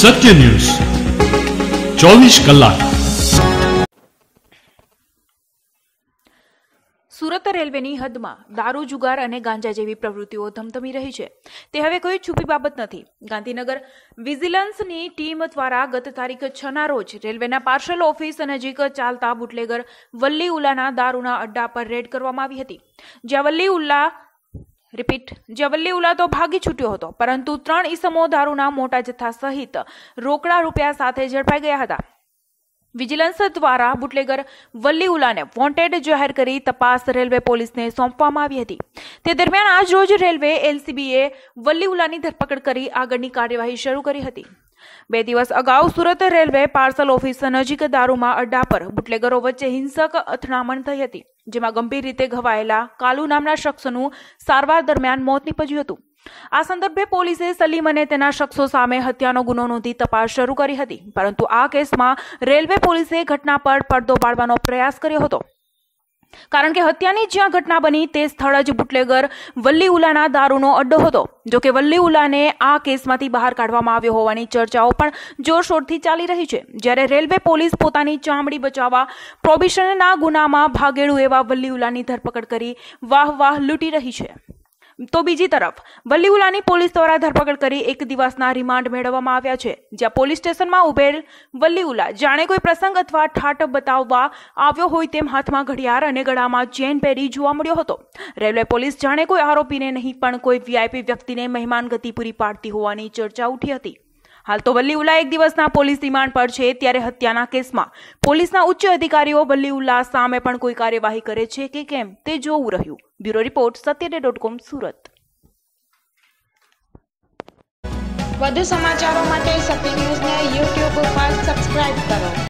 સત્ય news ચોવીસ કલાક સુરત રેલવેની હદમાં દારૂ જુગાર અને ગાંજા જેવી પ્રવૃત્તિઓ ધમધમી રહી છે તે હવે કોઈ છુપી બાબત નથી ગાંધીનગર વિજિલન્સની ટીમ દ્વારા ગત તારીખ છના રોજ રેલવેના પાર્સલ ઓફિસ નજીક ચાલતા બુટલેગર વલ્લી ઉલ્લાના દારૂના અડ્ડા પર રેડ કરવામાં આવી હતી જ્યાં વલ્લી ઉલ્લા રિપીટ જવલ્લી ઉલાતો ભાગી છૂટ્યો હતો પરંતુ ત્રણ ઈસમો દારૂના મોટા જથ્થા સહિત રોકડા રૂપિયા સાથે ઝડપાઈ ગયા હતા વિજિલન્સ દ્વારા બુટલેગર વલ્લીઉલાને વોન્ટેડ જાહેર કરી તપાસ રેલવે પોલીસને સોંપવામાં આવી હતી તે દરમિયાન આજ રોજ રેલવે એલસીબીએ વલ્લીઉલાની ધરપકડ કરી આગળની કાર્યવાહી શરૂ કરી હતી બે દિવસ અગાઉ સુરત રેલવે પાર્સલ ઓફિસ નજીક દારૂમાં અડ્ડા પર બુટલેગરો વચ્ચે હિંસક અથડામણ થઈ હતી જેમાં ગંભીર રીતે ઘવાયેલા કાલુ નામના શખ્સનું સારવાર દરમિયાન મોત નીપજ્યું હતું આ સંદર્ભે પોલીસે સલીમ અને તેના શખ્સો સામે હત્યાનો ગુનો નોંધી તપાસ શરૂ કરી હતી પરંતુ આ કેસમાં રેલવે પોલીસે ઘટના પર પડદો પાડવાનો પ્રયાસ કર્યો હતો કારણ કે હત્યાની જ્યાં ઘટના બની તે સ્થળ જ બુટલેગર વલ્લીઉલાના દારૂનો અડ્ડો હતો જો કે વલ્લીઉલાને આ કેસમાંથી બહાર કાઢવામાં આવ્યો હોવાની ચર્ચાઓ પણ જોરશોરથી ચાલી રહી છે જ્યારે રેલવે પોલીસ પોતાની ચામડી બચાવવા પ્રોબિશનના ગુનામાં ભાગેડું એવા વલ્લીઉલાની ધરપકડ કરી વાહ વાહ લૂંટી રહી છે તો બીજી તરફ વલ્લીઉલાની પોલીસ દ્વારા ધરપકડ કરી એક દિવસના રિમાન્ડ મેળવવામાં આવ્યા છે જ્યાં પોલીસ સ્ટેશનમાં ઉભેલ વલ્લીઉલા જાણે કોઈ પ્રસંગ અથવા ઠાટ બતાવવા આવ્યો હોય તેમ હાથમાં ઘડિયાળ અને ગળામાં ચેન પહેરી જોવા મળ્યો હતો રેલવે પોલીસ જાણે કોઈ આરોપીને નહીં પણ કોઈ વીઆઈપી વ્યક્તિને મહેમાન ગતિ પૂરી પાડતી હોવાની ચર્ચા ઉઠી હતી હાલ તો વલ્લીઉલ્લા એક દિવસના પોલીસ રિમાન્ડ પર છે ત્યારે હત્યાના કેસમાં પોલીસના ઉચ્ચ અધિકારીઓ વલ્લીઉલ્લા સામે પણ કોઈ કાર્યવાહી કરે છે કે કેમ તે જોવું રહ્યું bureau report સત્યડે dot com Surat વધુ સમાચારો માટે સત્ય ન્યૂઝને યુટ્યુબ પર સબસ્ક્રાઇબ કરો